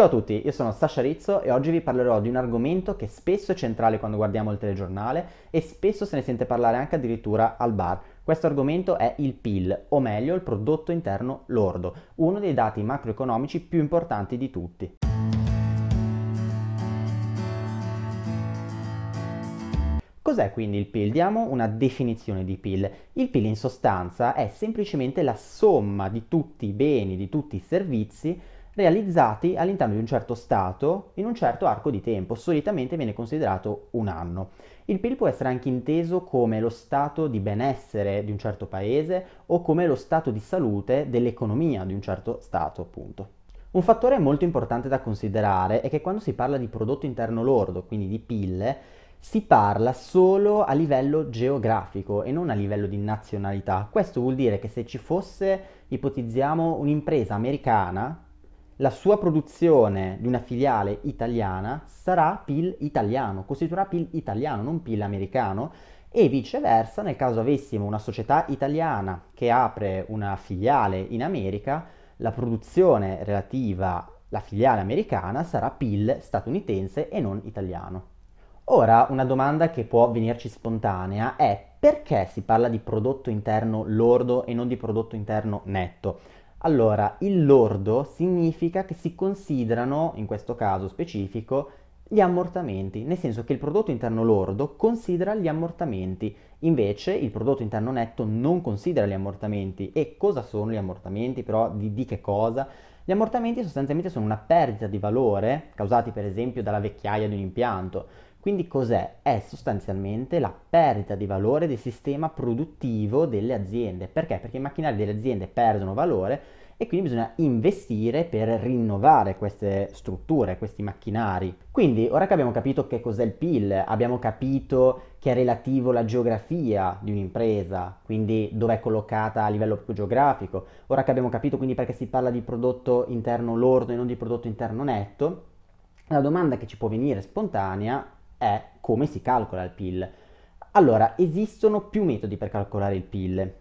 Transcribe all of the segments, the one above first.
Ciao a tutti, io sono Sasha Rizzo e oggi vi parlerò di un argomento che spesso è centrale quando guardiamo il telegiornale e spesso se ne sente parlare anche addirittura al bar. Questo argomento è il PIL, o meglio il prodotto interno lordo, uno dei dati macroeconomici più importanti di tutti. Cos'è quindi il PIL? Diamo una definizione di PIL. Il PIL in sostanza è semplicemente la somma di tutti i beni, di tutti i servizi realizzati all'interno di un certo stato in un certo arco di tempo, solitamente viene considerato un anno. Il PIL può essere anche inteso come lo stato di benessere di un certo paese o come lo stato di salute dell'economia di un certo stato, appunto. Un fattore molto importante da considerare è che quando si parla di prodotto interno lordo, quindi di PIL, si parla solo a livello geografico e non a livello di nazionalità. Questo vuol dire che se ci fosse, ipotizziamo, un'impresa americana la sua produzione di una filiale italiana sarà PIL italiano, costituirà PIL italiano, non PIL americano e viceversa nel caso avessimo una società italiana che apre una filiale in America, la produzione relativa alla filiale americana sarà PIL statunitense e non italiano. Ora una domanda che può venirci spontanea è perché si parla di prodotto interno lordo e non di prodotto interno netto? Allora, il lordo significa che si considerano, in questo caso specifico, gli ammortamenti, nel senso che il prodotto interno lordo considera gli ammortamenti, invece il prodotto interno netto non considera gli ammortamenti. E cosa sono gli ammortamenti, però di, di che cosa? Gli ammortamenti sostanzialmente sono una perdita di valore causati per esempio dalla vecchiaia di un impianto quindi cos'è? È sostanzialmente la perdita di valore del sistema produttivo delle aziende. Perché? Perché i macchinari delle aziende perdono valore e quindi bisogna investire per rinnovare queste strutture, questi macchinari. Quindi ora che abbiamo capito che cos'è il PIL, abbiamo capito che è relativo alla geografia di un'impresa, quindi dove è collocata a livello geografico, ora che abbiamo capito quindi perché si parla di prodotto interno lordo e non di prodotto interno netto, la domanda che ci può venire spontanea è come si calcola il PIL. Allora, esistono più metodi per calcolare il PIL.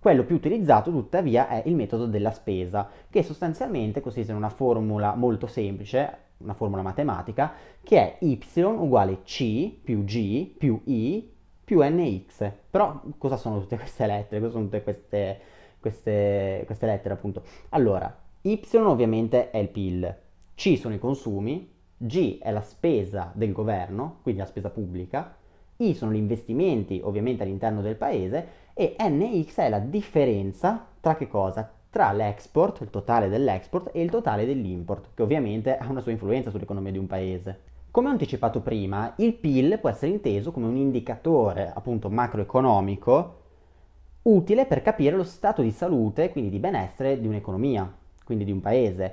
Quello più utilizzato tuttavia è il metodo della spesa, che sostanzialmente consiste in una formula molto semplice, una formula matematica, che è y uguale c più g più i più nx. Però cosa sono tutte queste lettere? Cosa sono tutte queste, queste, queste lettere appunto? Allora, y ovviamente è il PIL, c sono i consumi, G è la spesa del governo, quindi la spesa pubblica, I sono gli investimenti ovviamente all'interno del paese e NX è la differenza tra che cosa? Tra l'export, il totale dell'export e il totale dell'import, che ovviamente ha una sua influenza sull'economia di un paese. Come ho anticipato prima, il PIL può essere inteso come un indicatore appunto macroeconomico utile per capire lo stato di salute, quindi di benessere di un'economia, quindi di un paese.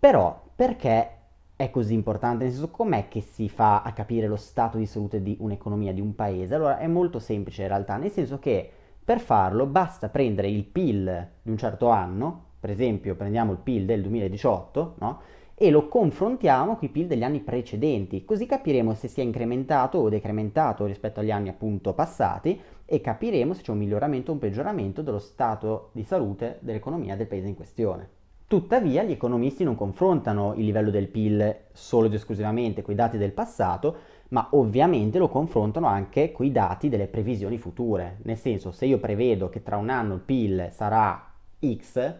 Però perché è così importante? Nel senso, com'è che si fa a capire lo stato di salute di un'economia, di un paese? Allora, è molto semplice in realtà, nel senso che per farlo basta prendere il PIL di un certo anno, per esempio prendiamo il PIL del 2018, no? e lo confrontiamo con i PIL degli anni precedenti, così capiremo se si è incrementato o decrementato rispetto agli anni appunto passati e capiremo se c'è un miglioramento o un peggioramento dello stato di salute dell'economia del paese in questione. Tuttavia gli economisti non confrontano il livello del PIL solo ed esclusivamente con i dati del passato, ma ovviamente lo confrontano anche con i dati delle previsioni future. Nel senso, se io prevedo che tra un anno il PIL sarà X,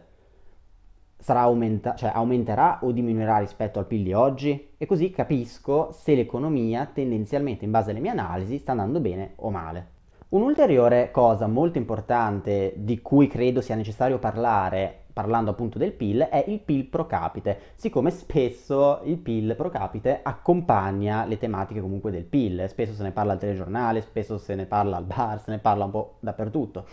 sarà aumenta- cioè aumenterà o diminuirà rispetto al PIL di oggi? E così capisco se l'economia tendenzialmente, in base alle mie analisi, sta andando bene o male. Un'ulteriore cosa molto importante di cui credo sia necessario parlare parlando appunto del PIL, è il PIL pro capite, siccome spesso il PIL pro capite accompagna le tematiche comunque del PIL, spesso se ne parla al telegiornale, spesso se ne parla al bar, se ne parla un po' dappertutto.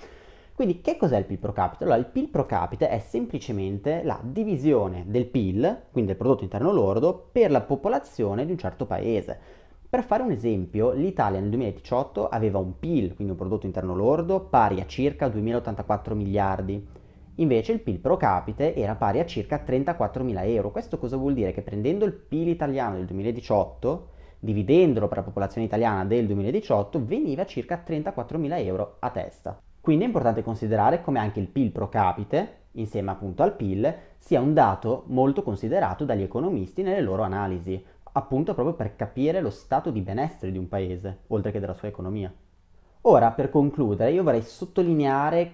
Quindi che cos'è il PIL pro capite? Allora il PIL pro capite è semplicemente la divisione del PIL, quindi del prodotto interno lordo, per la popolazione di un certo paese. Per fare un esempio, l'Italia nel 2018 aveva un PIL, quindi un prodotto interno lordo, pari a circa 2084 miliardi. Invece il PIL pro capite era pari a circa 34.000 euro. Questo cosa vuol dire? Che prendendo il PIL italiano del 2018, dividendolo per la popolazione italiana del 2018, veniva a circa 34.000 euro a testa. Quindi è importante considerare come anche il PIL pro capite, insieme appunto al PIL, sia un dato molto considerato dagli economisti nelle loro analisi, appunto proprio per capire lo stato di benessere di un paese, oltre che della sua economia. Ora, per concludere, io vorrei sottolineare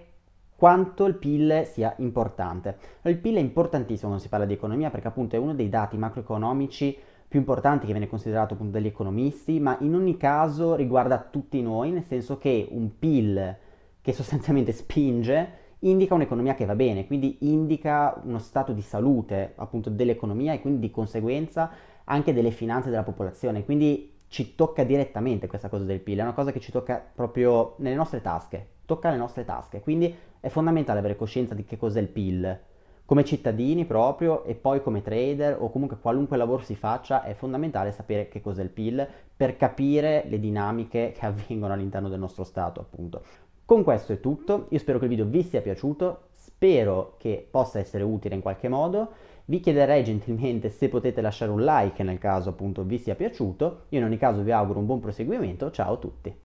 quanto il PIL sia importante. Il PIL è importantissimo quando si parla di economia perché appunto è uno dei dati macroeconomici più importanti che viene considerato appunto dagli economisti, ma in ogni caso riguarda tutti noi, nel senso che un PIL che sostanzialmente spinge indica un'economia che va bene, quindi indica uno stato di salute appunto dell'economia e quindi di conseguenza anche delle finanze della popolazione, quindi ci tocca direttamente questa cosa del PIL, è una cosa che ci tocca proprio nelle nostre tasche, tocca le nostre tasche, quindi è fondamentale avere coscienza di che cos'è il PIL, come cittadini proprio e poi come trader o comunque qualunque lavoro si faccia è fondamentale sapere che cos'è il PIL per capire le dinamiche che avvengono all'interno del nostro Stato appunto. Con questo è tutto, io spero che il video vi sia piaciuto, spero che possa essere utile in qualche modo, vi chiederei gentilmente se potete lasciare un like nel caso appunto vi sia piaciuto, io in ogni caso vi auguro un buon proseguimento, ciao a tutti!